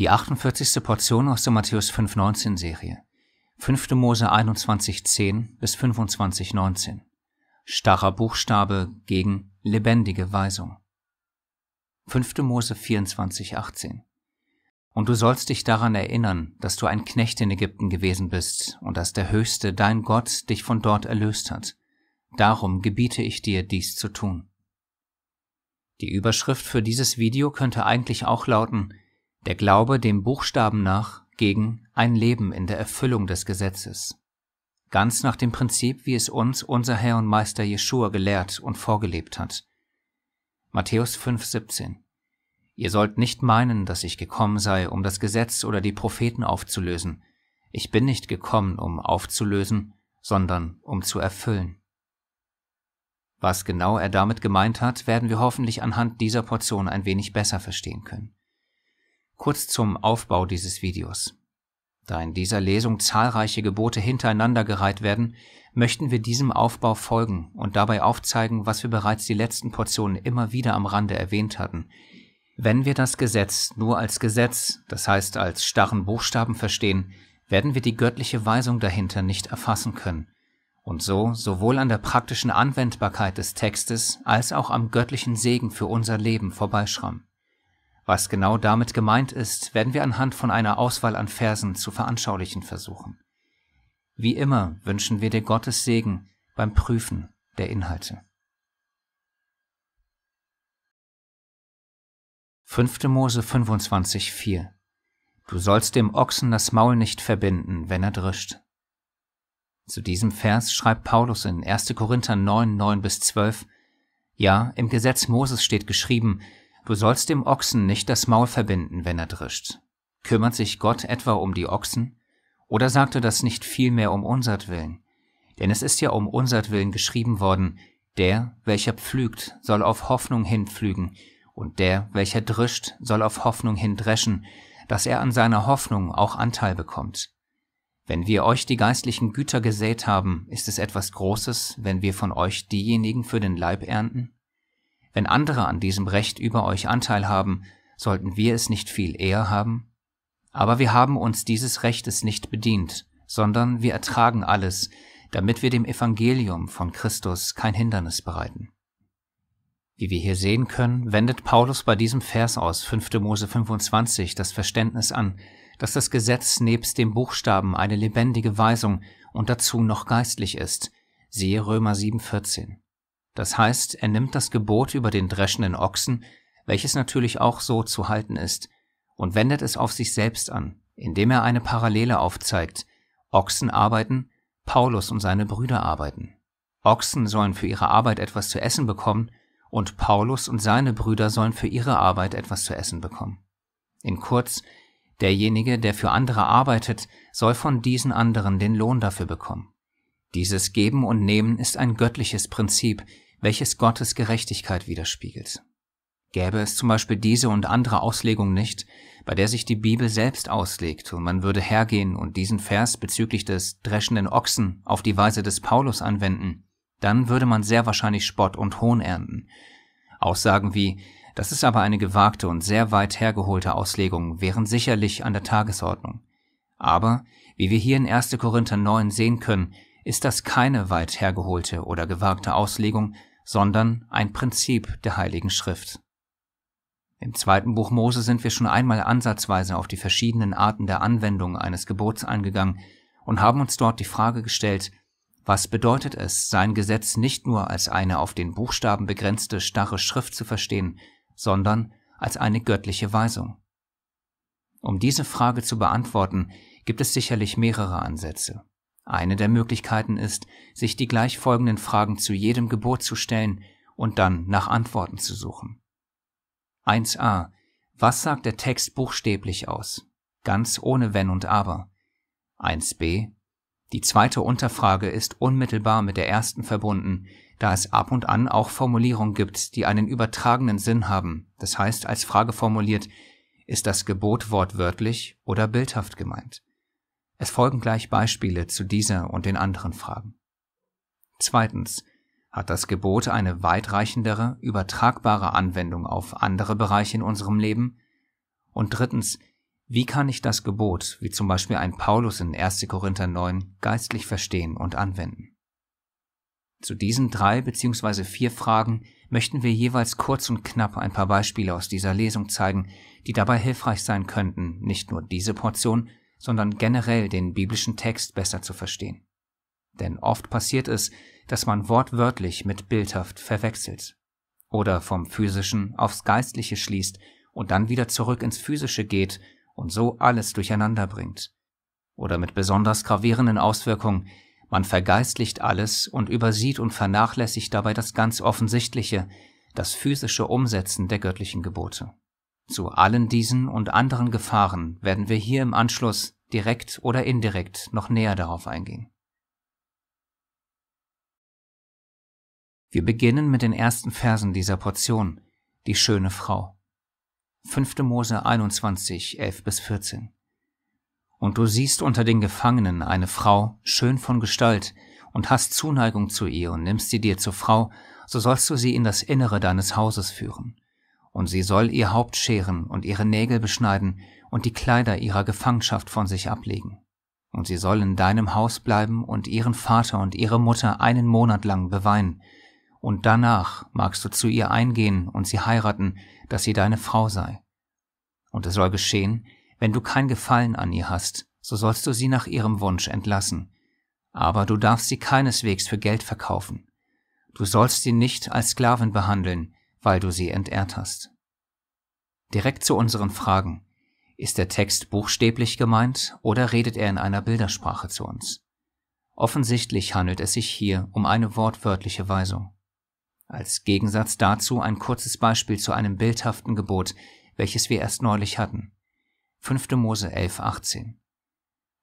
Die 48. Portion aus der Matthäus 5.19 Serie. 5. Mose 21.10 bis 25.19. Starrer Buchstabe gegen lebendige Weisung. 5. Mose 24.18. Und du sollst dich daran erinnern, dass du ein Knecht in Ägypten gewesen bist und dass der Höchste, dein Gott, dich von dort erlöst hat. Darum gebiete ich dir, dies zu tun. Die Überschrift für dieses Video könnte eigentlich auch lauten, der Glaube dem Buchstaben nach gegen ein Leben in der Erfüllung des Gesetzes. Ganz nach dem Prinzip, wie es uns unser Herr und Meister Jeschua gelehrt und vorgelebt hat. Matthäus 5,17 Ihr sollt nicht meinen, dass ich gekommen sei, um das Gesetz oder die Propheten aufzulösen. Ich bin nicht gekommen, um aufzulösen, sondern um zu erfüllen. Was genau er damit gemeint hat, werden wir hoffentlich anhand dieser Portion ein wenig besser verstehen können. Kurz zum Aufbau dieses Videos. Da in dieser Lesung zahlreiche Gebote hintereinander gereiht werden, möchten wir diesem Aufbau folgen und dabei aufzeigen, was wir bereits die letzten Portionen immer wieder am Rande erwähnt hatten. Wenn wir das Gesetz nur als Gesetz, das heißt als starren Buchstaben verstehen, werden wir die göttliche Weisung dahinter nicht erfassen können und so sowohl an der praktischen Anwendbarkeit des Textes als auch am göttlichen Segen für unser Leben vorbeischrammen. Was genau damit gemeint ist, werden wir anhand von einer Auswahl an Versen zu veranschaulichen versuchen. Wie immer wünschen wir dir Gottes Segen beim Prüfen der Inhalte. 5. Mose 25, 4 Du sollst dem Ochsen das Maul nicht verbinden, wenn er drischt. Zu diesem Vers schreibt Paulus in 1. Korinther 9, 9 bis 12, Ja, im Gesetz Moses steht geschrieben, Du sollst dem Ochsen nicht das Maul verbinden, wenn er drischt. Kümmert sich Gott etwa um die Ochsen? Oder sagt er das nicht vielmehr um unsertwillen? Denn es ist ja um unsertwillen geschrieben worden, der, welcher pflügt, soll auf Hoffnung hin pflügen, und der, welcher drischt, soll auf Hoffnung hin dreschen, dass er an seiner Hoffnung auch Anteil bekommt. Wenn wir euch die geistlichen Güter gesät haben, ist es etwas Großes, wenn wir von euch diejenigen für den Leib ernten? Wenn andere an diesem Recht über euch Anteil haben, sollten wir es nicht viel eher haben? Aber wir haben uns dieses Rechtes nicht bedient, sondern wir ertragen alles, damit wir dem Evangelium von Christus kein Hindernis bereiten. Wie wir hier sehen können, wendet Paulus bei diesem Vers aus 5. Mose 25 das Verständnis an, dass das Gesetz nebst dem Buchstaben eine lebendige Weisung und dazu noch geistlich ist. Siehe Römer 7,14. Das heißt, er nimmt das Gebot über den dreschenden Ochsen, welches natürlich auch so zu halten ist, und wendet es auf sich selbst an, indem er eine Parallele aufzeigt. Ochsen arbeiten, Paulus und seine Brüder arbeiten. Ochsen sollen für ihre Arbeit etwas zu essen bekommen, und Paulus und seine Brüder sollen für ihre Arbeit etwas zu essen bekommen. In kurz, derjenige, der für andere arbeitet, soll von diesen anderen den Lohn dafür bekommen. Dieses Geben und Nehmen ist ein göttliches Prinzip, welches Gottes Gerechtigkeit widerspiegelt. Gäbe es zum Beispiel diese und andere Auslegung nicht, bei der sich die Bibel selbst auslegt und man würde hergehen und diesen Vers bezüglich des dreschenden Ochsen auf die Weise des Paulus anwenden, dann würde man sehr wahrscheinlich Spott und Hohn ernten. Aussagen wie, das ist aber eine gewagte und sehr weit hergeholte Auslegung, wären sicherlich an der Tagesordnung. Aber, wie wir hier in 1. Korinther 9 sehen können, ist das keine weit hergeholte oder gewagte Auslegung, sondern ein Prinzip der Heiligen Schrift. Im zweiten Buch Mose sind wir schon einmal ansatzweise auf die verschiedenen Arten der Anwendung eines Gebots eingegangen und haben uns dort die Frage gestellt, was bedeutet es, sein Gesetz nicht nur als eine auf den Buchstaben begrenzte starre Schrift zu verstehen, sondern als eine göttliche Weisung? Um diese Frage zu beantworten, gibt es sicherlich mehrere Ansätze. Eine der Möglichkeiten ist, sich die gleich folgenden Fragen zu jedem Gebot zu stellen und dann nach Antworten zu suchen. 1a. Was sagt der Text buchstäblich aus? Ganz ohne Wenn und Aber. 1b. Die zweite Unterfrage ist unmittelbar mit der ersten verbunden, da es ab und an auch Formulierungen gibt, die einen übertragenen Sinn haben, das heißt als Frage formuliert, ist das Gebot wortwörtlich oder bildhaft gemeint? Es folgen gleich Beispiele zu dieser und den anderen Fragen. Zweitens hat das Gebot eine weitreichendere, übertragbare Anwendung auf andere Bereiche in unserem Leben. Und drittens, wie kann ich das Gebot, wie zum Beispiel ein Paulus in 1. Korinther 9, geistlich verstehen und anwenden? Zu diesen drei bzw. vier Fragen möchten wir jeweils kurz und knapp ein paar Beispiele aus dieser Lesung zeigen, die dabei hilfreich sein könnten, nicht nur diese Portion, sondern generell den biblischen Text besser zu verstehen. Denn oft passiert es, dass man wortwörtlich mit bildhaft verwechselt oder vom physischen aufs geistliche schließt und dann wieder zurück ins physische geht und so alles durcheinander bringt. Oder mit besonders gravierenden Auswirkungen, man vergeistlicht alles und übersieht und vernachlässigt dabei das ganz Offensichtliche, das physische Umsetzen der göttlichen Gebote. Zu allen diesen und anderen Gefahren werden wir hier im Anschluss direkt oder indirekt noch näher darauf eingehen. Wir beginnen mit den ersten Versen dieser Portion, die schöne Frau. 5. Mose 21, 11 bis 14. Und du siehst unter den Gefangenen eine Frau, schön von Gestalt, und hast Zuneigung zu ihr und nimmst sie dir zur Frau, so sollst du sie in das Innere deines Hauses führen und sie soll ihr Haupt scheren und ihre Nägel beschneiden und die Kleider ihrer Gefangenschaft von sich ablegen. Und sie soll in deinem Haus bleiben und ihren Vater und ihre Mutter einen Monat lang beweinen, und danach magst du zu ihr eingehen und sie heiraten, dass sie deine Frau sei. Und es soll geschehen, wenn du kein Gefallen an ihr hast, so sollst du sie nach ihrem Wunsch entlassen, aber du darfst sie keineswegs für Geld verkaufen. Du sollst sie nicht als Sklavin behandeln, weil du sie entehrt hast. Direkt zu unseren Fragen. Ist der Text buchstäblich gemeint oder redet er in einer Bildersprache zu uns? Offensichtlich handelt es sich hier um eine wortwörtliche Weisung. Als Gegensatz dazu ein kurzes Beispiel zu einem bildhaften Gebot, welches wir erst neulich hatten. 5. Mose 11, 18.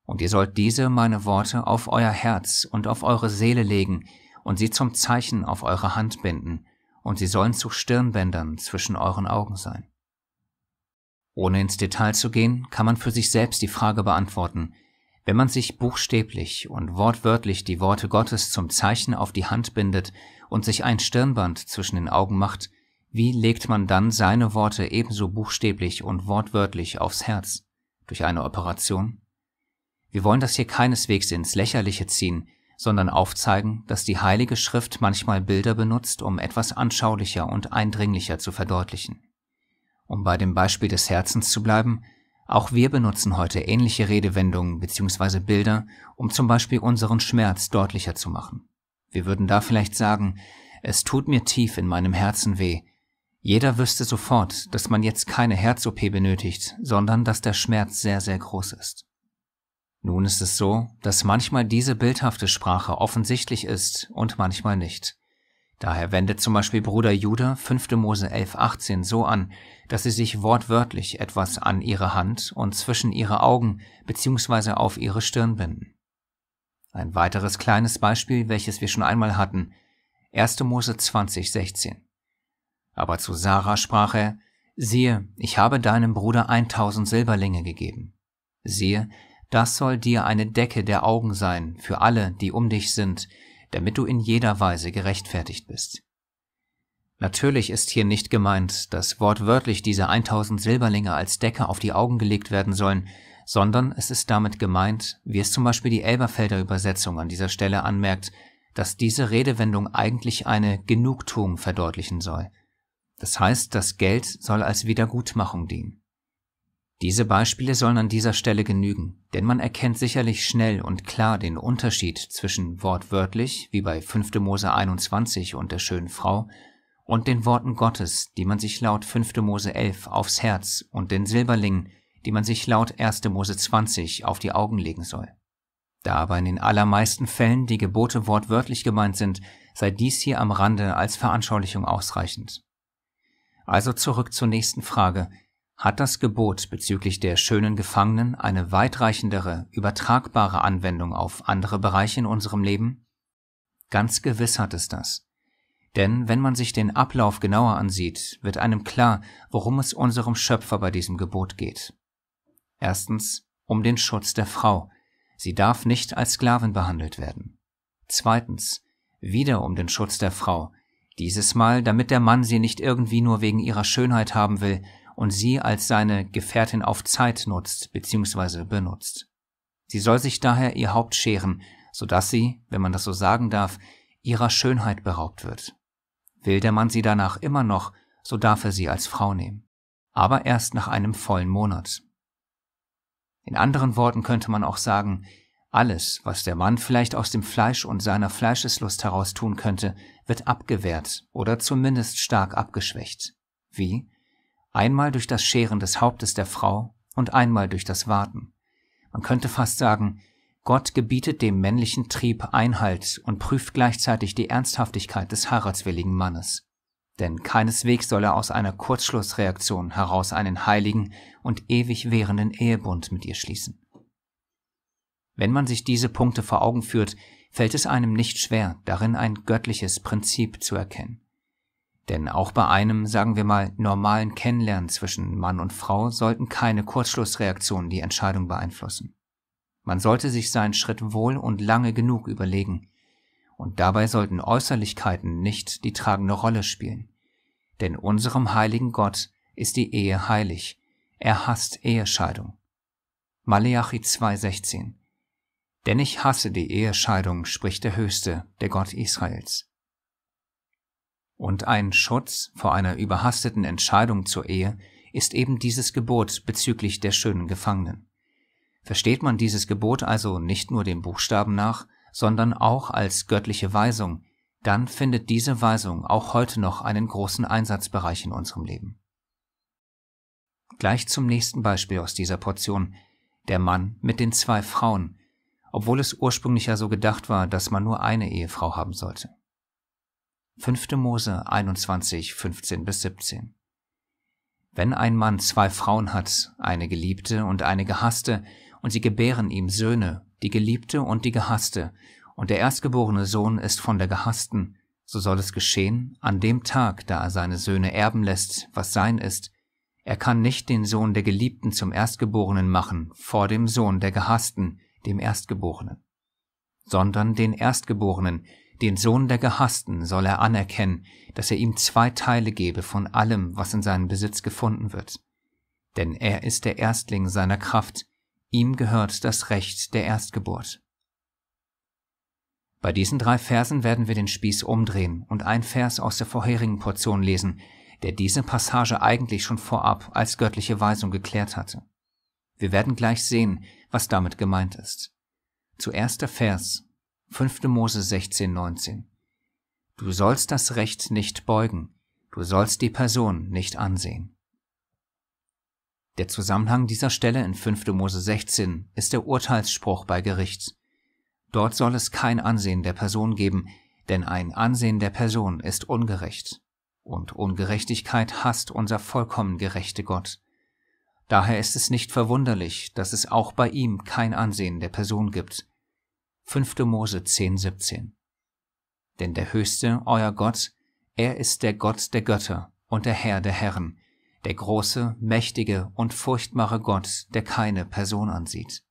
Und ihr sollt diese, meine Worte, auf euer Herz und auf eure Seele legen und sie zum Zeichen auf eure Hand binden, und sie sollen zu Stirnbändern zwischen euren Augen sein. Ohne ins Detail zu gehen, kann man für sich selbst die Frage beantworten, wenn man sich buchstäblich und wortwörtlich die Worte Gottes zum Zeichen auf die Hand bindet und sich ein Stirnband zwischen den Augen macht, wie legt man dann seine Worte ebenso buchstäblich und wortwörtlich aufs Herz? Durch eine Operation? Wir wollen das hier keineswegs ins Lächerliche ziehen, sondern aufzeigen, dass die Heilige Schrift manchmal Bilder benutzt, um etwas anschaulicher und eindringlicher zu verdeutlichen. Um bei dem Beispiel des Herzens zu bleiben, auch wir benutzen heute ähnliche Redewendungen bzw. Bilder, um zum Beispiel unseren Schmerz deutlicher zu machen. Wir würden da vielleicht sagen, es tut mir tief in meinem Herzen weh. Jeder wüsste sofort, dass man jetzt keine Herz-OP benötigt, sondern dass der Schmerz sehr, sehr groß ist. Nun ist es so, dass manchmal diese bildhafte Sprache offensichtlich ist und manchmal nicht. Daher wendet zum Beispiel Bruder Jude 5. Mose 11.18 so an, dass sie sich wortwörtlich etwas an ihre Hand und zwischen ihre Augen bzw. auf ihre Stirn binden. Ein weiteres kleines Beispiel, welches wir schon einmal hatten, 1. Mose 20.16. Aber zu Sarah sprach er, siehe, ich habe deinem Bruder 1000 Silberlinge gegeben. Siehe, das soll dir eine Decke der Augen sein für alle, die um dich sind, damit du in jeder Weise gerechtfertigt bist. Natürlich ist hier nicht gemeint, dass wortwörtlich diese 1000 Silberlinge als Decke auf die Augen gelegt werden sollen, sondern es ist damit gemeint, wie es zum Beispiel die Elberfelder Übersetzung an dieser Stelle anmerkt, dass diese Redewendung eigentlich eine Genugtuung verdeutlichen soll. Das heißt, das Geld soll als Wiedergutmachung dienen. Diese Beispiele sollen an dieser Stelle genügen, denn man erkennt sicherlich schnell und klar den Unterschied zwischen wortwörtlich, wie bei 5. Mose 21 und der schönen Frau, und den Worten Gottes, die man sich laut 5. Mose 11 aufs Herz und den Silberlingen, die man sich laut 1. Mose 20 auf die Augen legen soll. Da aber in den allermeisten Fällen die Gebote wortwörtlich gemeint sind, sei dies hier am Rande als Veranschaulichung ausreichend. Also zurück zur nächsten Frage – hat das Gebot bezüglich der schönen Gefangenen eine weitreichendere, übertragbare Anwendung auf andere Bereiche in unserem Leben? Ganz gewiss hat es das. Denn wenn man sich den Ablauf genauer ansieht, wird einem klar, worum es unserem Schöpfer bei diesem Gebot geht. Erstens, um den Schutz der Frau. Sie darf nicht als Sklavin behandelt werden. Zweitens, wieder um den Schutz der Frau. Dieses Mal, damit der Mann sie nicht irgendwie nur wegen ihrer Schönheit haben will und sie als seine Gefährtin auf Zeit nutzt bzw. benutzt. Sie soll sich daher ihr Haupt scheren, so dass sie, wenn man das so sagen darf, ihrer Schönheit beraubt wird. Will der Mann sie danach immer noch, so darf er sie als Frau nehmen, aber erst nach einem vollen Monat. In anderen Worten könnte man auch sagen, alles, was der Mann vielleicht aus dem Fleisch und seiner Fleischeslust heraus tun könnte, wird abgewehrt oder zumindest stark abgeschwächt. Wie? einmal durch das Scheren des Hauptes der Frau und einmal durch das Warten. Man könnte fast sagen, Gott gebietet dem männlichen Trieb Einhalt und prüft gleichzeitig die Ernsthaftigkeit des heiratswilligen Mannes. Denn keineswegs soll er aus einer Kurzschlussreaktion heraus einen heiligen und ewig währenden Ehebund mit ihr schließen. Wenn man sich diese Punkte vor Augen führt, fällt es einem nicht schwer, darin ein göttliches Prinzip zu erkennen. Denn auch bei einem, sagen wir mal, normalen Kennenlernen zwischen Mann und Frau sollten keine Kurzschlussreaktionen die Entscheidung beeinflussen. Man sollte sich seinen Schritt wohl und lange genug überlegen. Und dabei sollten Äußerlichkeiten nicht die tragende Rolle spielen. Denn unserem heiligen Gott ist die Ehe heilig. Er hasst Ehescheidung. Maleachi 2,16 Denn ich hasse die Ehescheidung, spricht der Höchste, der Gott Israels. Und ein Schutz vor einer überhasteten Entscheidung zur Ehe ist eben dieses Gebot bezüglich der schönen Gefangenen. Versteht man dieses Gebot also nicht nur dem Buchstaben nach, sondern auch als göttliche Weisung, dann findet diese Weisung auch heute noch einen großen Einsatzbereich in unserem Leben. Gleich zum nächsten Beispiel aus dieser Portion, der Mann mit den zwei Frauen, obwohl es ursprünglich ja so gedacht war, dass man nur eine Ehefrau haben sollte. 5. Mose 21, 15 bis 17. Wenn ein Mann zwei Frauen hat, eine Geliebte und eine Gehasste, und sie gebären ihm Söhne, die Geliebte und die Gehasste, und der erstgeborene Sohn ist von der Gehassten, so soll es geschehen, an dem Tag, da er seine Söhne erben lässt, was sein ist, er kann nicht den Sohn der Geliebten zum Erstgeborenen machen, vor dem Sohn der Gehassten, dem Erstgeborenen, sondern den Erstgeborenen, den Sohn der Gehassten soll er anerkennen, dass er ihm zwei Teile gebe von allem, was in seinem Besitz gefunden wird. Denn er ist der Erstling seiner Kraft, ihm gehört das Recht der Erstgeburt. Bei diesen drei Versen werden wir den Spieß umdrehen und ein Vers aus der vorherigen Portion lesen, der diese Passage eigentlich schon vorab als göttliche Weisung geklärt hatte. Wir werden gleich sehen, was damit gemeint ist. Zuerst der Vers 5. Mose 16, 19. Du sollst das Recht nicht beugen, du sollst die Person nicht ansehen. Der Zusammenhang dieser Stelle in 5. Mose 16 ist der Urteilsspruch bei Gericht. Dort soll es kein Ansehen der Person geben, denn ein Ansehen der Person ist ungerecht. Und Ungerechtigkeit hasst unser vollkommen gerechte Gott. Daher ist es nicht verwunderlich, dass es auch bei ihm kein Ansehen der Person gibt, 5. Mose 10, 17. Denn der Höchste, euer Gott, er ist der Gott der Götter und der Herr der Herren, der große, mächtige und furchtbare Gott, der keine Person ansieht.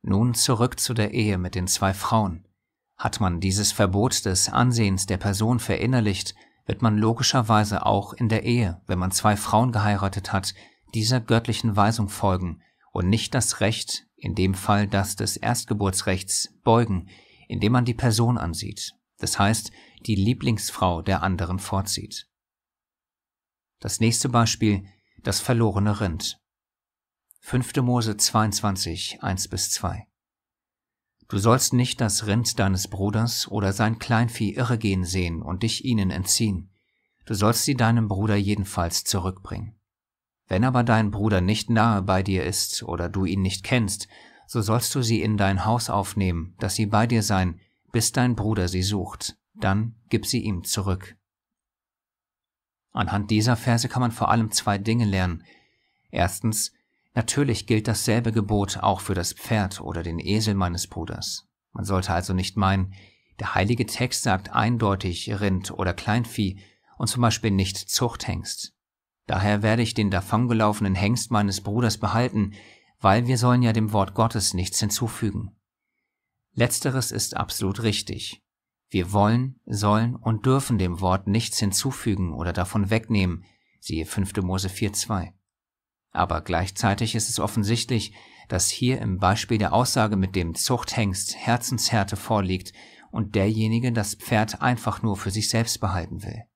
Nun zurück zu der Ehe mit den zwei Frauen. Hat man dieses Verbot des Ansehens der Person verinnerlicht, wird man logischerweise auch in der Ehe, wenn man zwei Frauen geheiratet hat, dieser göttlichen Weisung folgen und nicht das Recht, in dem Fall das des Erstgeburtsrechts, beugen, indem man die Person ansieht, das heißt die Lieblingsfrau der anderen vorzieht. Das nächste Beispiel, das verlorene Rind. 5. Mose 22, 1 bis 2. Du sollst nicht das Rind deines Bruders oder sein Kleinvieh irregehen sehen und dich ihnen entziehen. Du sollst sie deinem Bruder jedenfalls zurückbringen. Wenn aber dein Bruder nicht nahe bei dir ist oder du ihn nicht kennst, so sollst du sie in dein Haus aufnehmen, dass sie bei dir sein, bis dein Bruder sie sucht, dann gib sie ihm zurück. Anhand dieser Verse kann man vor allem zwei Dinge lernen. Erstens, natürlich gilt dasselbe Gebot auch für das Pferd oder den Esel meines Bruders. Man sollte also nicht meinen, der heilige Text sagt eindeutig Rind oder Kleinvieh und zum Beispiel nicht Zuchthengst. Daher werde ich den davongelaufenen Hengst meines Bruders behalten, weil wir sollen ja dem Wort Gottes nichts hinzufügen. Letzteres ist absolut richtig. Wir wollen, sollen und dürfen dem Wort nichts hinzufügen oder davon wegnehmen, siehe 5. Mose 4.2. Aber gleichzeitig ist es offensichtlich, dass hier im Beispiel der Aussage mit dem Zuchthengst Herzenshärte vorliegt und derjenige das Pferd einfach nur für sich selbst behalten will.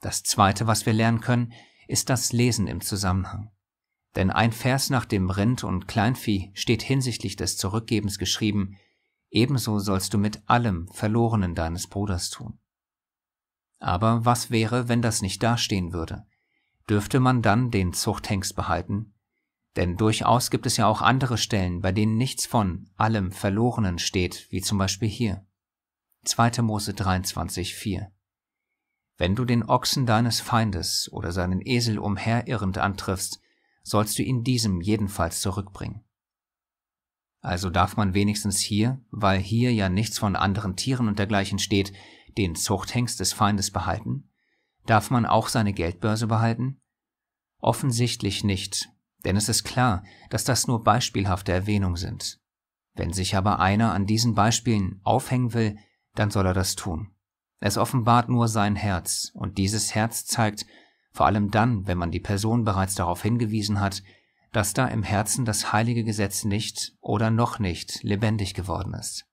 Das Zweite, was wir lernen können, ist das Lesen im Zusammenhang. Denn ein Vers nach dem Rind und Kleinvieh steht hinsichtlich des Zurückgebens geschrieben, ebenso sollst du mit allem Verlorenen deines Bruders tun. Aber was wäre, wenn das nicht dastehen würde? Dürfte man dann den Zuchthengst behalten? Denn durchaus gibt es ja auch andere Stellen, bei denen nichts von allem Verlorenen steht, wie zum Beispiel hier. 2. Mose 23, 4. Wenn du den Ochsen deines Feindes oder seinen Esel umherirrend antriffst, sollst du ihn diesem jedenfalls zurückbringen. Also darf man wenigstens hier, weil hier ja nichts von anderen Tieren und dergleichen steht, den Zuchthengst des Feindes behalten? Darf man auch seine Geldbörse behalten? Offensichtlich nicht, denn es ist klar, dass das nur beispielhafte Erwähnungen sind. Wenn sich aber einer an diesen Beispielen aufhängen will, dann soll er das tun. Es offenbart nur sein Herz, und dieses Herz zeigt, vor allem dann, wenn man die Person bereits darauf hingewiesen hat, dass da im Herzen das heilige Gesetz nicht oder noch nicht lebendig geworden ist.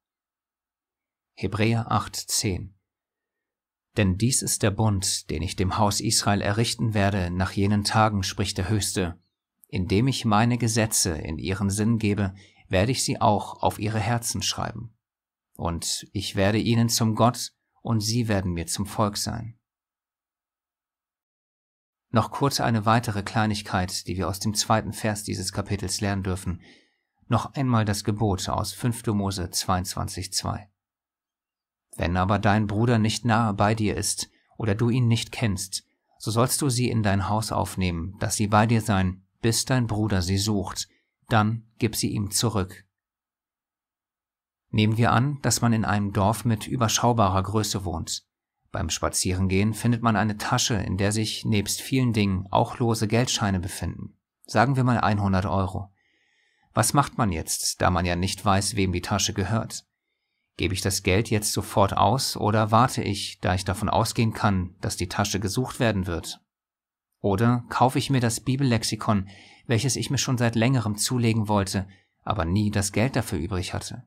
Hebräer 8:10 Denn dies ist der Bund, den ich dem Haus Israel errichten werde nach jenen Tagen, spricht der Höchste. Indem ich meine Gesetze in ihren Sinn gebe, werde ich sie auch auf ihre Herzen schreiben. Und ich werde ihnen zum Gott und sie werden mir zum Volk sein. Noch kurz eine weitere Kleinigkeit, die wir aus dem zweiten Vers dieses Kapitels lernen dürfen. Noch einmal das Gebot aus 5. Mose 22.2. Wenn aber dein Bruder nicht nahe bei dir ist oder du ihn nicht kennst, so sollst du sie in dein Haus aufnehmen, dass sie bei dir sein, bis dein Bruder sie sucht, dann gib sie ihm zurück. Nehmen wir an, dass man in einem Dorf mit überschaubarer Größe wohnt. Beim Spazierengehen findet man eine Tasche, in der sich nebst vielen Dingen auch lose Geldscheine befinden. Sagen wir mal 100 Euro. Was macht man jetzt, da man ja nicht weiß, wem die Tasche gehört? Gebe ich das Geld jetzt sofort aus oder warte ich, da ich davon ausgehen kann, dass die Tasche gesucht werden wird? Oder kaufe ich mir das Bibellexikon, welches ich mir schon seit längerem zulegen wollte, aber nie das Geld dafür übrig hatte?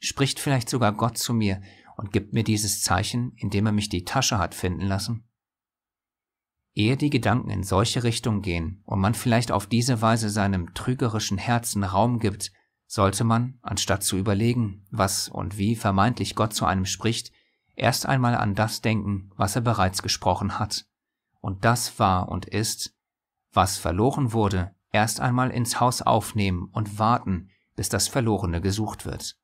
Spricht vielleicht sogar Gott zu mir und gibt mir dieses Zeichen, indem er mich die Tasche hat finden lassen? Ehe die Gedanken in solche Richtung gehen und man vielleicht auf diese Weise seinem trügerischen Herzen Raum gibt, sollte man, anstatt zu überlegen, was und wie vermeintlich Gott zu einem spricht, erst einmal an das denken, was er bereits gesprochen hat. Und das war und ist, was verloren wurde, erst einmal ins Haus aufnehmen und warten, bis das Verlorene gesucht wird.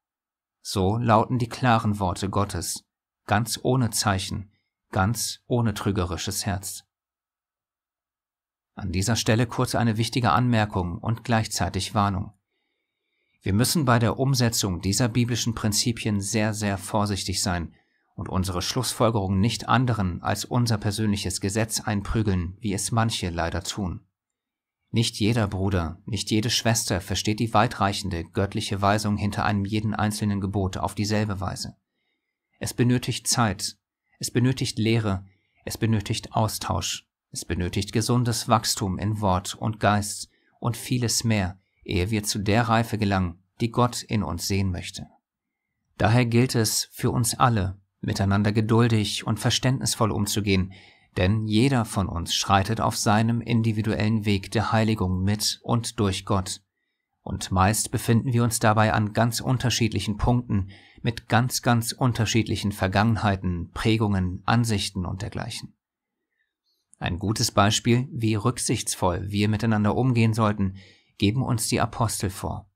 So lauten die klaren Worte Gottes, ganz ohne Zeichen, ganz ohne trügerisches Herz. An dieser Stelle kurz eine wichtige Anmerkung und gleichzeitig Warnung. Wir müssen bei der Umsetzung dieser biblischen Prinzipien sehr, sehr vorsichtig sein und unsere Schlussfolgerungen nicht anderen als unser persönliches Gesetz einprügeln, wie es manche leider tun. Nicht jeder Bruder, nicht jede Schwester versteht die weitreichende göttliche Weisung hinter einem jeden einzelnen Gebot auf dieselbe Weise. Es benötigt Zeit, es benötigt Lehre, es benötigt Austausch, es benötigt gesundes Wachstum in Wort und Geist und vieles mehr, ehe wir zu der Reife gelangen, die Gott in uns sehen möchte. Daher gilt es für uns alle, miteinander geduldig und verständnisvoll umzugehen, denn jeder von uns schreitet auf seinem individuellen Weg der Heiligung mit und durch Gott. Und meist befinden wir uns dabei an ganz unterschiedlichen Punkten, mit ganz, ganz unterschiedlichen Vergangenheiten, Prägungen, Ansichten und dergleichen. Ein gutes Beispiel, wie rücksichtsvoll wir miteinander umgehen sollten, geben uns die Apostel vor.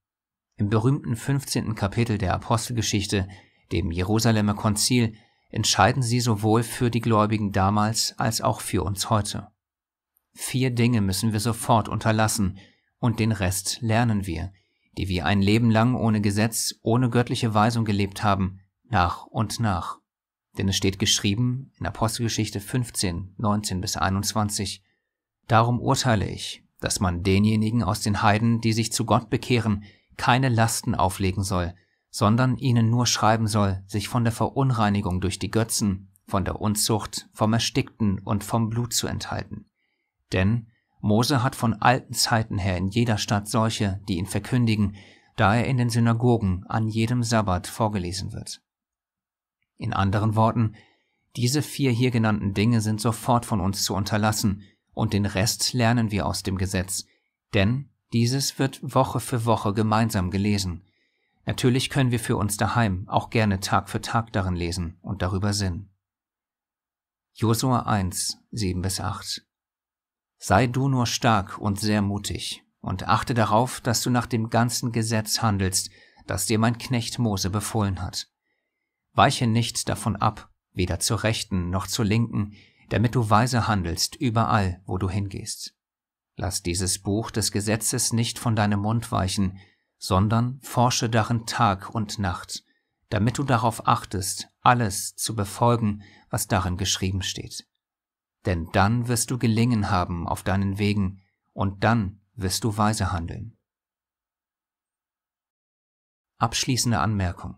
Im berühmten 15. Kapitel der Apostelgeschichte, dem Jerusalemer Konzil, entscheiden sie sowohl für die Gläubigen damals als auch für uns heute. Vier Dinge müssen wir sofort unterlassen und den Rest lernen wir, die wir ein Leben lang ohne Gesetz, ohne göttliche Weisung gelebt haben, nach und nach. Denn es steht geschrieben in Apostelgeschichte 15, 19 bis 21, Darum urteile ich, dass man denjenigen aus den Heiden, die sich zu Gott bekehren, keine Lasten auflegen soll, sondern ihnen nur schreiben soll, sich von der Verunreinigung durch die Götzen, von der Unzucht, vom Erstickten und vom Blut zu enthalten. Denn Mose hat von alten Zeiten her in jeder Stadt solche, die ihn verkündigen, da er in den Synagogen an jedem Sabbat vorgelesen wird. In anderen Worten, diese vier hier genannten Dinge sind sofort von uns zu unterlassen, und den Rest lernen wir aus dem Gesetz, denn dieses wird Woche für Woche gemeinsam gelesen, Natürlich können wir für uns daheim auch gerne Tag für Tag darin lesen und darüber sinnen. Josua 1, 7 bis 8 Sei du nur stark und sehr mutig und achte darauf, dass du nach dem ganzen Gesetz handelst, das dir mein Knecht Mose befohlen hat. Weiche nicht davon ab, weder zur Rechten noch zur Linken, damit du weise handelst überall, wo du hingehst. Lass dieses Buch des Gesetzes nicht von deinem Mund weichen, sondern forsche darin Tag und Nacht, damit du darauf achtest, alles zu befolgen, was darin geschrieben steht. Denn dann wirst du gelingen haben auf deinen Wegen, und dann wirst du weise handeln. Abschließende Anmerkung.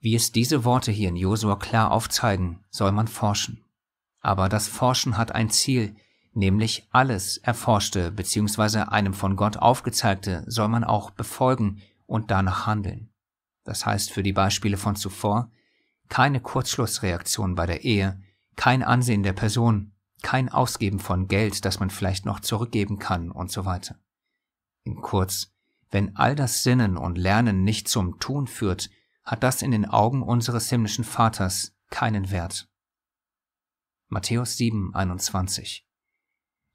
Wie es diese Worte hier in Josua klar aufzeigen, soll man forschen. Aber das Forschen hat ein Ziel, nämlich alles Erforschte bzw. einem von Gott aufgezeigte soll man auch befolgen und danach handeln. Das heißt für die Beispiele von zuvor, keine Kurzschlussreaktion bei der Ehe, kein Ansehen der Person, kein Ausgeben von Geld, das man vielleicht noch zurückgeben kann und so weiter. In kurz, wenn all das Sinnen und Lernen nicht zum Tun führt, hat das in den Augen unseres himmlischen Vaters keinen Wert. Matthäus 7, 21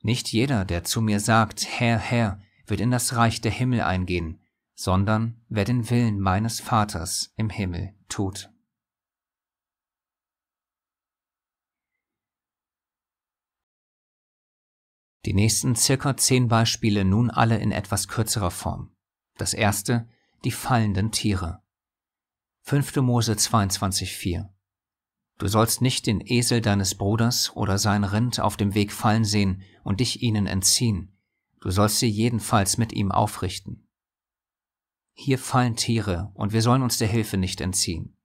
nicht jeder, der zu mir sagt, Herr, Herr, wird in das Reich der Himmel eingehen, sondern wer den Willen meines Vaters im Himmel tut. Die nächsten circa zehn Beispiele nun alle in etwas kürzerer Form. Das erste, die fallenden Tiere. 5. Mose 22,4 Du sollst nicht den Esel deines Bruders oder sein Rind auf dem Weg fallen sehen und dich ihnen entziehen. Du sollst sie jedenfalls mit ihm aufrichten. Hier fallen Tiere, und wir sollen uns der Hilfe nicht entziehen.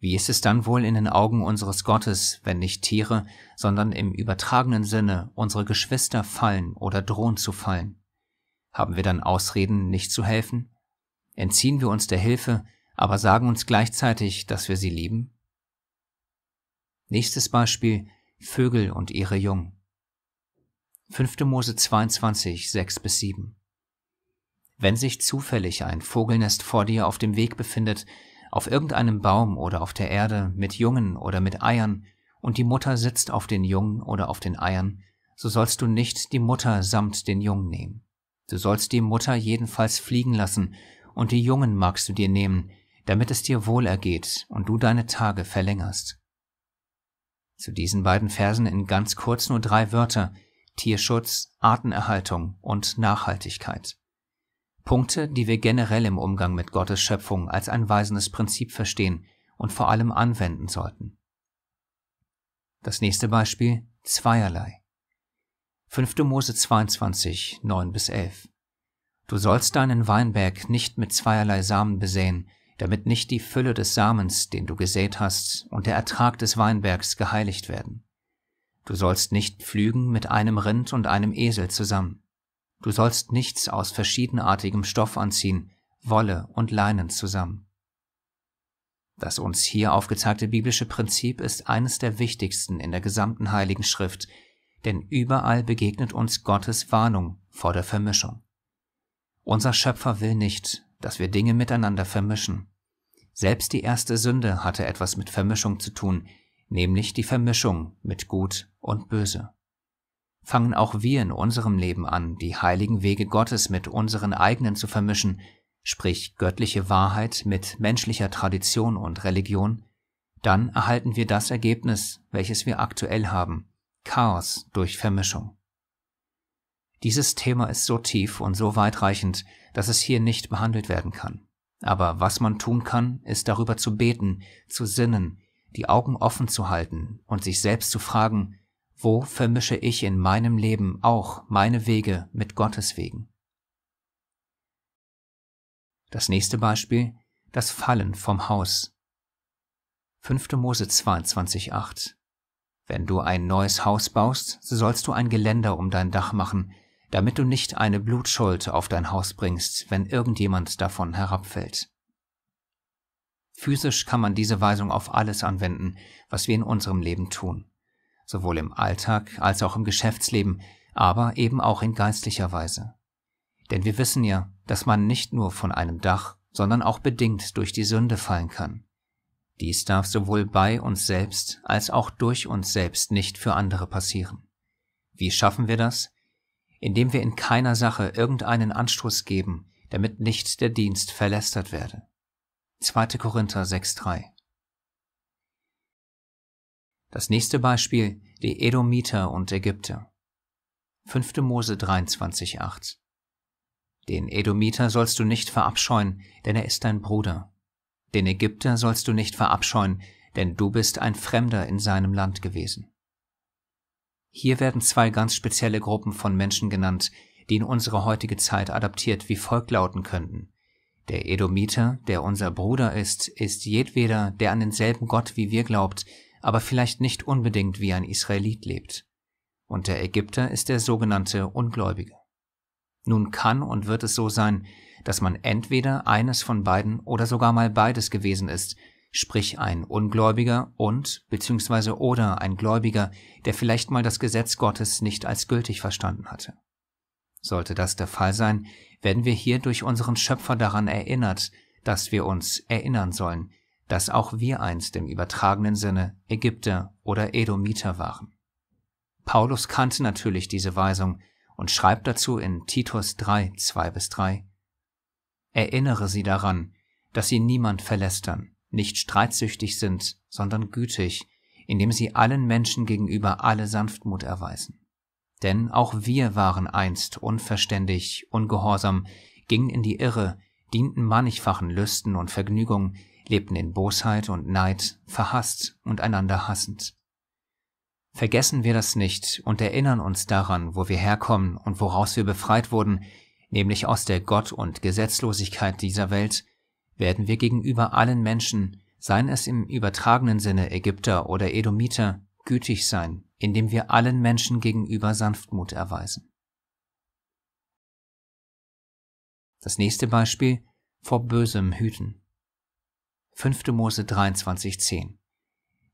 Wie ist es dann wohl in den Augen unseres Gottes, wenn nicht Tiere, sondern im übertragenen Sinne unsere Geschwister fallen oder drohen zu fallen? Haben wir dann Ausreden, nicht zu helfen? Entziehen wir uns der Hilfe, aber sagen uns gleichzeitig, dass wir sie lieben? Nächstes Beispiel Vögel und ihre Jungen. 5. Mose 22, 6 bis 7. Wenn sich zufällig ein Vogelnest vor dir auf dem Weg befindet, auf irgendeinem Baum oder auf der Erde mit Jungen oder mit Eiern, und die Mutter sitzt auf den Jungen oder auf den Eiern, so sollst du nicht die Mutter samt den Jungen nehmen. Du sollst die Mutter jedenfalls fliegen lassen, und die Jungen magst du dir nehmen, damit es dir wohlergeht und du deine Tage verlängerst. Zu diesen beiden Versen in ganz kurz nur drei Wörter Tierschutz, Artenerhaltung und Nachhaltigkeit. Punkte, die wir generell im Umgang mit Gottes Schöpfung als ein weisendes Prinzip verstehen und vor allem anwenden sollten. Das nächste Beispiel zweierlei. 5. Mose 22, 9 bis 11. Du sollst deinen Weinberg nicht mit zweierlei Samen besäen, damit nicht die Fülle des Samens, den du gesät hast, und der Ertrag des Weinbergs geheiligt werden. Du sollst nicht pflügen mit einem Rind und einem Esel zusammen. Du sollst nichts aus verschiedenartigem Stoff anziehen, Wolle und Leinen zusammen. Das uns hier aufgezeigte biblische Prinzip ist eines der wichtigsten in der gesamten Heiligen Schrift, denn überall begegnet uns Gottes Warnung vor der Vermischung. Unser Schöpfer will nicht, dass wir Dinge miteinander vermischen. Selbst die erste Sünde hatte etwas mit Vermischung zu tun, nämlich die Vermischung mit Gut und Böse. Fangen auch wir in unserem Leben an, die heiligen Wege Gottes mit unseren eigenen zu vermischen, sprich göttliche Wahrheit mit menschlicher Tradition und Religion, dann erhalten wir das Ergebnis, welches wir aktuell haben, Chaos durch Vermischung. Dieses Thema ist so tief und so weitreichend, dass es hier nicht behandelt werden kann. Aber was man tun kann, ist darüber zu beten, zu sinnen, die Augen offen zu halten und sich selbst zu fragen, wo vermische ich in meinem Leben auch meine Wege mit Gottes Wegen? Das nächste Beispiel, das Fallen vom Haus. 5. Mose 22,8 Wenn du ein neues Haus baust, so sollst du ein Geländer um dein Dach machen, damit du nicht eine Blutschuld auf dein Haus bringst, wenn irgendjemand davon herabfällt. Physisch kann man diese Weisung auf alles anwenden, was wir in unserem Leben tun, sowohl im Alltag als auch im Geschäftsleben, aber eben auch in geistlicher Weise. Denn wir wissen ja, dass man nicht nur von einem Dach, sondern auch bedingt durch die Sünde fallen kann. Dies darf sowohl bei uns selbst als auch durch uns selbst nicht für andere passieren. Wie schaffen wir das? indem wir in keiner Sache irgendeinen Anstoß geben, damit nicht der Dienst verlästert werde. 2. Korinther 6.3 Das nächste Beispiel, die Edomiter und Ägypter. 5. Mose 23.8 Den Edomiter sollst du nicht verabscheuen, denn er ist dein Bruder. Den Ägypter sollst du nicht verabscheuen, denn du bist ein Fremder in seinem Land gewesen. Hier werden zwei ganz spezielle Gruppen von Menschen genannt, die in unsere heutige Zeit adaptiert wie folgt lauten könnten. Der Edomiter, der unser Bruder ist, ist jedweder, der an denselben Gott wie wir glaubt, aber vielleicht nicht unbedingt wie ein Israelit lebt. Und der Ägypter ist der sogenannte Ungläubige. Nun kann und wird es so sein, dass man entweder eines von beiden oder sogar mal beides gewesen ist sprich ein Ungläubiger und bzw. oder ein Gläubiger, der vielleicht mal das Gesetz Gottes nicht als gültig verstanden hatte. Sollte das der Fall sein, werden wir hier durch unseren Schöpfer daran erinnert, dass wir uns erinnern sollen, dass auch wir einst im übertragenen Sinne Ägypter oder Edomiter waren. Paulus kannte natürlich diese Weisung und schreibt dazu in Titus 3, 2 bis 3 Erinnere sie daran, dass sie niemand verlästern, nicht streitsüchtig sind, sondern gütig, indem sie allen Menschen gegenüber alle Sanftmut erweisen. Denn auch wir waren einst unverständig, ungehorsam, gingen in die Irre, dienten mannigfachen Lüsten und Vergnügungen, lebten in Bosheit und Neid, verhasst und einander hassend. Vergessen wir das nicht und erinnern uns daran, wo wir herkommen und woraus wir befreit wurden, nämlich aus der Gott- und Gesetzlosigkeit dieser Welt werden wir gegenüber allen Menschen, seien es im übertragenen Sinne Ägypter oder Edomiter, gütig sein, indem wir allen Menschen gegenüber Sanftmut erweisen. Das nächste Beispiel vor Bösem hüten. 5. Mose 23,10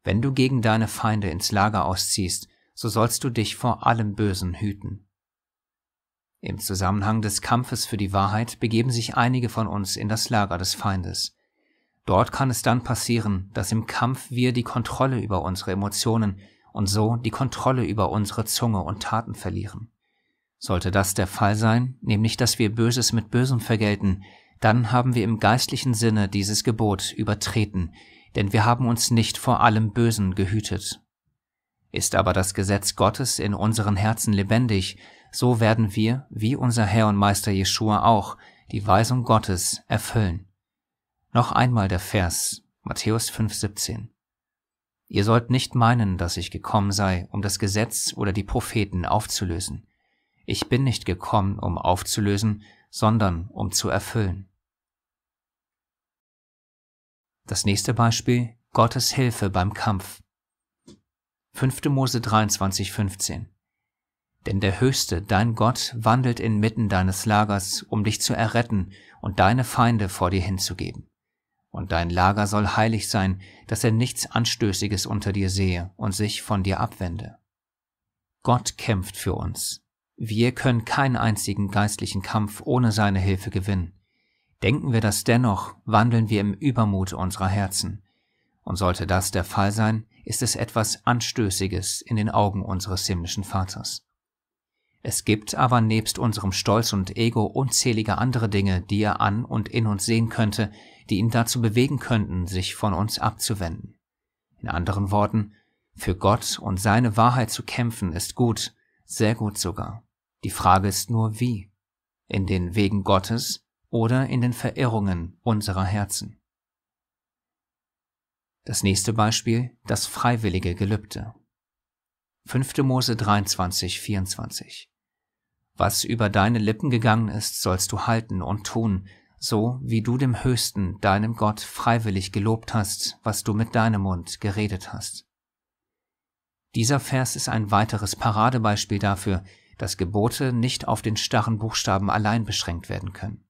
Wenn du gegen deine Feinde ins Lager ausziehst, so sollst du dich vor allem Bösen hüten. Im Zusammenhang des Kampfes für die Wahrheit begeben sich einige von uns in das Lager des Feindes. Dort kann es dann passieren, dass im Kampf wir die Kontrolle über unsere Emotionen und so die Kontrolle über unsere Zunge und Taten verlieren. Sollte das der Fall sein, nämlich dass wir Böses mit Bösem vergelten, dann haben wir im geistlichen Sinne dieses Gebot übertreten, denn wir haben uns nicht vor allem Bösen gehütet. Ist aber das Gesetz Gottes in unseren Herzen lebendig, so werden wir, wie unser Herr und Meister Jeschua auch, die Weisung Gottes erfüllen. Noch einmal der Vers, Matthäus 5,17. Ihr sollt nicht meinen, dass ich gekommen sei, um das Gesetz oder die Propheten aufzulösen. Ich bin nicht gekommen, um aufzulösen, sondern um zu erfüllen. Das nächste Beispiel, Gottes Hilfe beim Kampf. 5. Mose 23, 15. Denn der Höchste, dein Gott, wandelt inmitten deines Lagers, um dich zu erretten und deine Feinde vor dir hinzugeben. Und dein Lager soll heilig sein, dass er nichts Anstößiges unter dir sehe und sich von dir abwende. Gott kämpft für uns. Wir können keinen einzigen geistlichen Kampf ohne seine Hilfe gewinnen. Denken wir das dennoch, wandeln wir im Übermut unserer Herzen. Und sollte das der Fall sein, ist es etwas Anstößiges in den Augen unseres himmlischen Vaters. Es gibt aber nebst unserem Stolz und Ego unzählige andere Dinge, die er an und in uns sehen könnte, die ihn dazu bewegen könnten, sich von uns abzuwenden. In anderen Worten, für Gott und seine Wahrheit zu kämpfen ist gut, sehr gut sogar. Die Frage ist nur wie. In den Wegen Gottes oder in den Verirrungen unserer Herzen. Das nächste Beispiel, das freiwillige Gelübde. 5. Mose 23, 24. Was über deine Lippen gegangen ist, sollst du halten und tun, so wie du dem Höchsten, deinem Gott, freiwillig gelobt hast, was du mit deinem Mund geredet hast. Dieser Vers ist ein weiteres Paradebeispiel dafür, dass Gebote nicht auf den starren Buchstaben allein beschränkt werden können.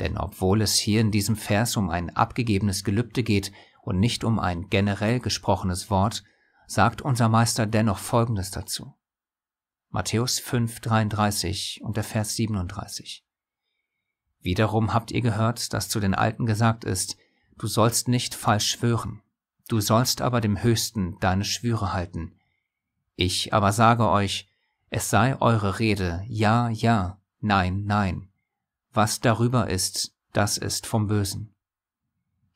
Denn obwohl es hier in diesem Vers um ein abgegebenes Gelübde geht und nicht um ein generell gesprochenes Wort, sagt unser Meister dennoch Folgendes dazu. Matthäus 5, 33 und der Vers 37. Wiederum habt ihr gehört, dass zu den Alten gesagt ist, du sollst nicht falsch schwören, du sollst aber dem Höchsten deine Schwüre halten. Ich aber sage euch, es sei eure Rede, ja, ja, nein, nein. Was darüber ist, das ist vom Bösen.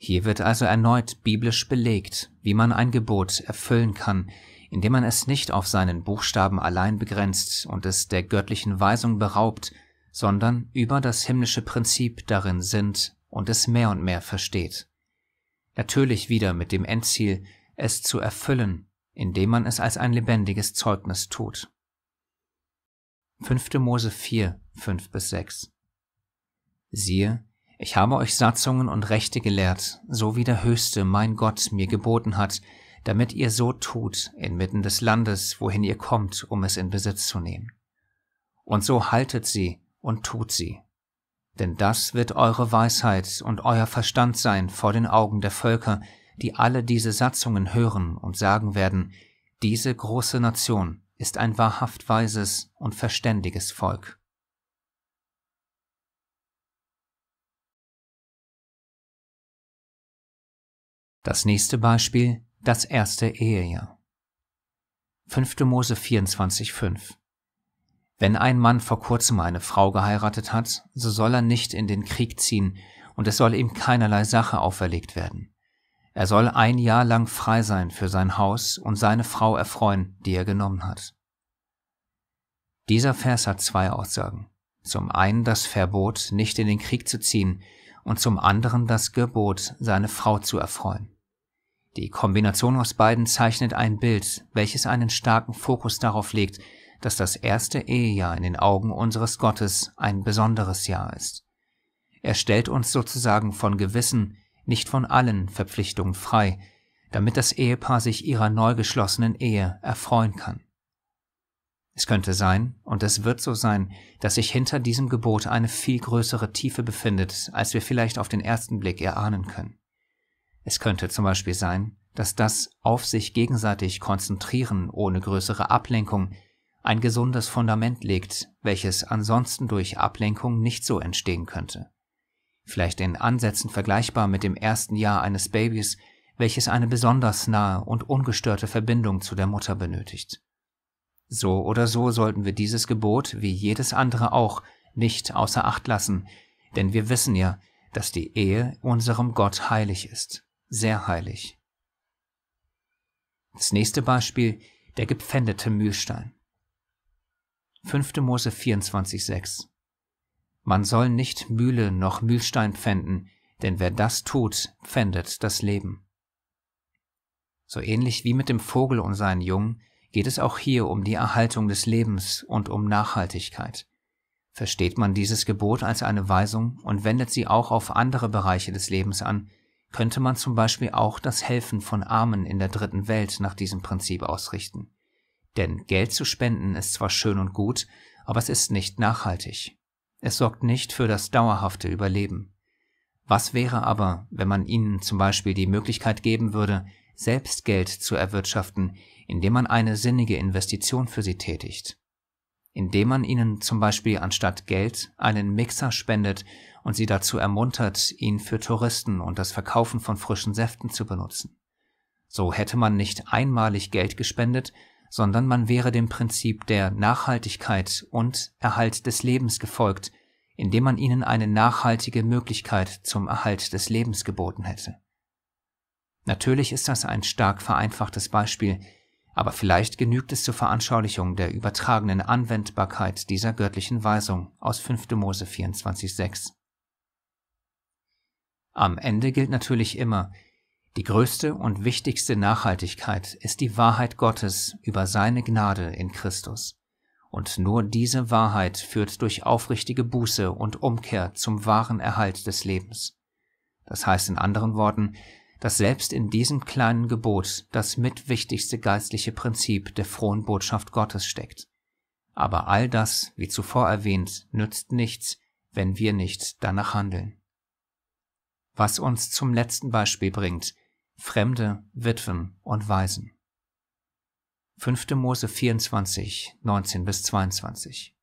Hier wird also erneut biblisch belegt, wie man ein Gebot erfüllen kann, indem man es nicht auf seinen Buchstaben allein begrenzt und es der göttlichen Weisung beraubt, sondern über das himmlische Prinzip darin sinnt und es mehr und mehr versteht. Natürlich wieder mit dem Endziel, es zu erfüllen, indem man es als ein lebendiges Zeugnis tut. 5. Mose 4, 5 bis 6 Siehe, ich habe euch Satzungen und Rechte gelehrt, so wie der Höchste, mein Gott, mir geboten hat, damit ihr so tut inmitten des Landes, wohin ihr kommt, um es in Besitz zu nehmen. Und so haltet sie und tut sie. Denn das wird eure Weisheit und euer Verstand sein vor den Augen der Völker, die alle diese Satzungen hören und sagen werden, diese große Nation ist ein wahrhaft weises und verständiges Volk. Das nächste Beispiel, das erste Ehejahr. 5. Mose 24,5 Wenn ein Mann vor kurzem eine Frau geheiratet hat, so soll er nicht in den Krieg ziehen und es soll ihm keinerlei Sache auferlegt werden. Er soll ein Jahr lang frei sein für sein Haus und seine Frau erfreuen, die er genommen hat. Dieser Vers hat zwei Aussagen. Zum einen das Verbot, nicht in den Krieg zu ziehen, und zum anderen das Gebot, seine Frau zu erfreuen. Die Kombination aus beiden zeichnet ein Bild, welches einen starken Fokus darauf legt, dass das erste Ehejahr in den Augen unseres Gottes ein besonderes Jahr ist. Er stellt uns sozusagen von gewissen, nicht von allen Verpflichtungen frei, damit das Ehepaar sich ihrer neu geschlossenen Ehe erfreuen kann. Es könnte sein, und es wird so sein, dass sich hinter diesem Gebot eine viel größere Tiefe befindet, als wir vielleicht auf den ersten Blick erahnen können. Es könnte zum Beispiel sein, dass das auf sich gegenseitig konzentrieren ohne größere Ablenkung ein gesundes Fundament legt, welches ansonsten durch Ablenkung nicht so entstehen könnte. Vielleicht in Ansätzen vergleichbar mit dem ersten Jahr eines Babys, welches eine besonders nahe und ungestörte Verbindung zu der Mutter benötigt. So oder so sollten wir dieses Gebot, wie jedes andere auch, nicht außer Acht lassen, denn wir wissen ja, dass die Ehe unserem Gott heilig ist sehr heilig. Das nächste Beispiel, der gepfändete Mühlstein. 5. Mose 24,6 Man soll nicht Mühle noch Mühlstein pfänden, denn wer das tut, pfändet das Leben. So ähnlich wie mit dem Vogel und seinen Jungen geht es auch hier um die Erhaltung des Lebens und um Nachhaltigkeit. Versteht man dieses Gebot als eine Weisung und wendet sie auch auf andere Bereiche des Lebens an, könnte man zum Beispiel auch das Helfen von Armen in der dritten Welt nach diesem Prinzip ausrichten. Denn Geld zu spenden ist zwar schön und gut, aber es ist nicht nachhaltig. Es sorgt nicht für das dauerhafte Überleben. Was wäre aber, wenn man ihnen zum Beispiel die Möglichkeit geben würde, selbst Geld zu erwirtschaften, indem man eine sinnige Investition für sie tätigt? indem man ihnen zum Beispiel anstatt Geld einen Mixer spendet und sie dazu ermuntert, ihn für Touristen und das Verkaufen von frischen Säften zu benutzen. So hätte man nicht einmalig Geld gespendet, sondern man wäre dem Prinzip der Nachhaltigkeit und Erhalt des Lebens gefolgt, indem man ihnen eine nachhaltige Möglichkeit zum Erhalt des Lebens geboten hätte. Natürlich ist das ein stark vereinfachtes Beispiel, aber vielleicht genügt es zur Veranschaulichung der übertragenen Anwendbarkeit dieser göttlichen Weisung aus 5. Mose 24,6. Am Ende gilt natürlich immer, die größte und wichtigste Nachhaltigkeit ist die Wahrheit Gottes über seine Gnade in Christus. Und nur diese Wahrheit führt durch aufrichtige Buße und Umkehr zum wahren Erhalt des Lebens. Das heißt in anderen Worten, dass selbst in diesem kleinen Gebot das mitwichtigste geistliche Prinzip der frohen Botschaft Gottes steckt. Aber all das, wie zuvor erwähnt, nützt nichts, wenn wir nicht danach handeln. Was uns zum letzten Beispiel bringt, Fremde, Witwen und Waisen. 5. Mose 24, 19 bis 22.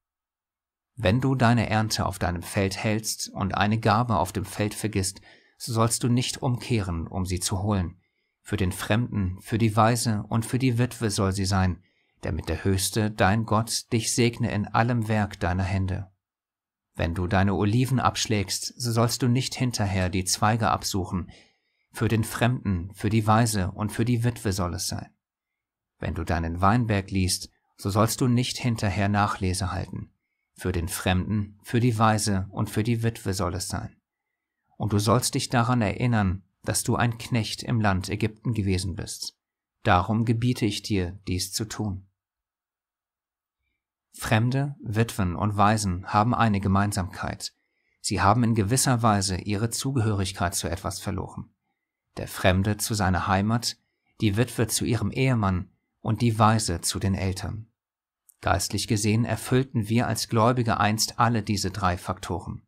Wenn du deine Ernte auf deinem Feld hältst und eine Gabe auf dem Feld vergisst, so sollst du nicht umkehren, um sie zu holen. Für den Fremden, für die Weise und für die Witwe soll sie sein, damit der Höchste, dein Gott, dich segne in allem Werk deiner Hände. Wenn du deine Oliven abschlägst, so sollst du nicht hinterher die Zweige absuchen. Für den Fremden, für die Weise und für die Witwe soll es sein. Wenn du deinen Weinberg liest, so sollst du nicht hinterher Nachlese halten. Für den Fremden, für die Weise und für die Witwe soll es sein und du sollst dich daran erinnern, dass du ein Knecht im Land Ägypten gewesen bist. Darum gebiete ich dir, dies zu tun. Fremde, Witwen und Waisen haben eine Gemeinsamkeit. Sie haben in gewisser Weise ihre Zugehörigkeit zu etwas verloren. Der Fremde zu seiner Heimat, die Witwe zu ihrem Ehemann und die Weise zu den Eltern. Geistlich gesehen erfüllten wir als Gläubige einst alle diese drei Faktoren.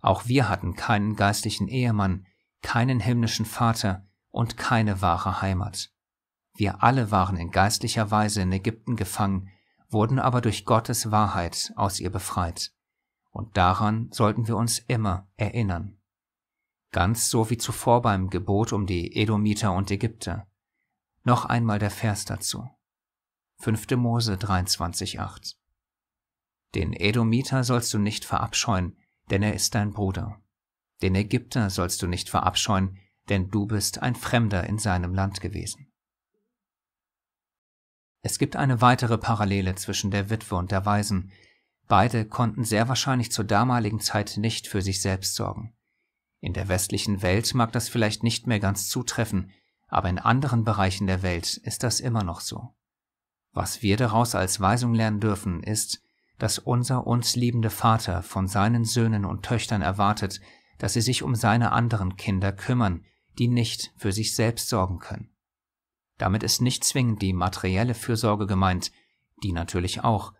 Auch wir hatten keinen geistlichen Ehemann, keinen himmlischen Vater und keine wahre Heimat. Wir alle waren in geistlicher Weise in Ägypten gefangen, wurden aber durch Gottes Wahrheit aus ihr befreit. Und daran sollten wir uns immer erinnern. Ganz so wie zuvor beim Gebot um die Edomiter und Ägypter. Noch einmal der Vers dazu. 5. Mose 23,8 Den Edomiter sollst du nicht verabscheuen, denn er ist dein Bruder. Den Ägypter sollst du nicht verabscheuen, denn du bist ein Fremder in seinem Land gewesen. Es gibt eine weitere Parallele zwischen der Witwe und der Weisen. Beide konnten sehr wahrscheinlich zur damaligen Zeit nicht für sich selbst sorgen. In der westlichen Welt mag das vielleicht nicht mehr ganz zutreffen, aber in anderen Bereichen der Welt ist das immer noch so. Was wir daraus als Weisung lernen dürfen, ist, dass unser uns liebende Vater von seinen Söhnen und Töchtern erwartet, dass sie sich um seine anderen Kinder kümmern, die nicht für sich selbst sorgen können. Damit ist nicht zwingend die materielle Fürsorge gemeint, die natürlich auch,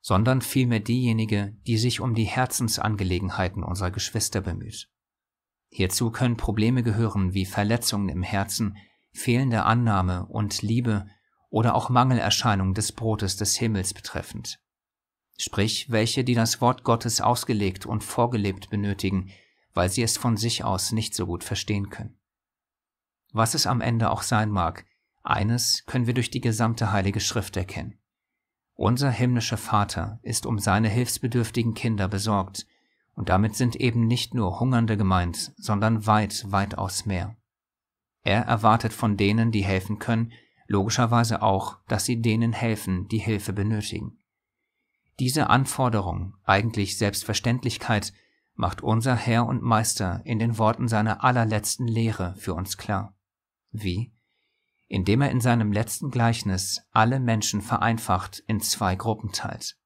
sondern vielmehr diejenige, die sich um die Herzensangelegenheiten unserer Geschwister bemüht. Hierzu können Probleme gehören wie Verletzungen im Herzen, fehlende Annahme und Liebe oder auch Mangelerscheinungen des Brotes des Himmels betreffend sprich welche, die das Wort Gottes ausgelegt und vorgelebt benötigen, weil sie es von sich aus nicht so gut verstehen können. Was es am Ende auch sein mag, eines können wir durch die gesamte heilige Schrift erkennen. Unser himmlischer Vater ist um seine hilfsbedürftigen Kinder besorgt, und damit sind eben nicht nur Hungernde gemeint, sondern weit, weitaus mehr. Er erwartet von denen, die helfen können, logischerweise auch, dass sie denen helfen, die Hilfe benötigen. Diese Anforderung, eigentlich Selbstverständlichkeit, macht unser Herr und Meister in den Worten seiner allerletzten Lehre für uns klar. Wie? Indem er in seinem letzten Gleichnis alle Menschen vereinfacht in zwei Gruppen teilt.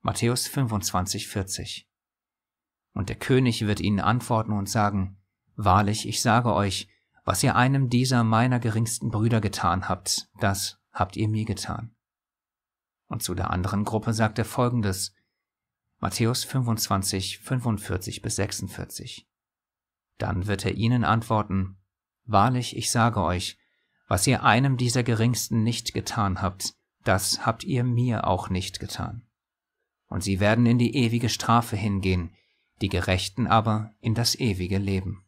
Matthäus 25, 40. Und der König wird ihnen antworten und sagen, Wahrlich, ich sage euch, was ihr einem dieser meiner geringsten Brüder getan habt, das habt ihr mir getan und zu der anderen Gruppe sagt er folgendes. Matthäus 25, 45 bis 46. Dann wird er ihnen antworten, Wahrlich, ich sage euch, was ihr einem dieser Geringsten nicht getan habt, das habt ihr mir auch nicht getan. Und sie werden in die ewige Strafe hingehen, die Gerechten aber in das ewige Leben.